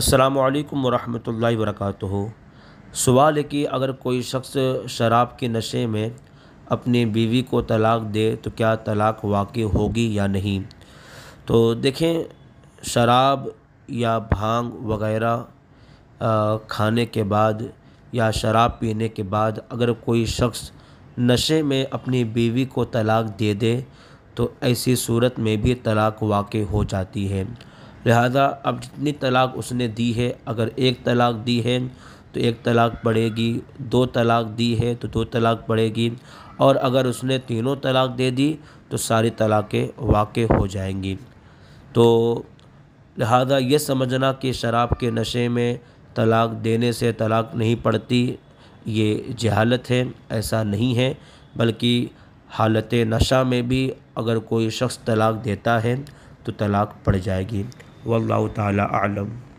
अस्सलाम वालेकुम रहमतुल्लाहि सवाल है कि अगर कोई शख्स शराब के नशे में अपनी बीवी को तलाक़ दे तो क्या तलाक़ वाक़ होगी या नहीं तो देखें शराब या भांग वगैरह खाने के बाद या शराब पीने के बाद अगर कोई शख्स नशे में अपनी बीवी को तलाक़ दे दे तो ऐसी सूरत में भी तलाक़ वाक़ हो जाती है लिहाजा अब जितनी तलाक उसने दी है अगर एक तलाक दी है तो एक तलाक बढ़ेगी दो तलाक दी है तो दो तलाक बढ़ेगी और अगर उसने तीनों तलाक दे दी तो सारी तलाक़ें वाक़ हो जाएंगी तो लिहाजा ये समझना कि शराब के नशे में तलाक देने से तलाक नहीं पड़ती ये जहालत है ऐसा नहीं है बल्कि हालत नशा में भी अगर कोई शख्स तलाक देता है तो तलाक पड़ जाएगी والله تعالى أعلم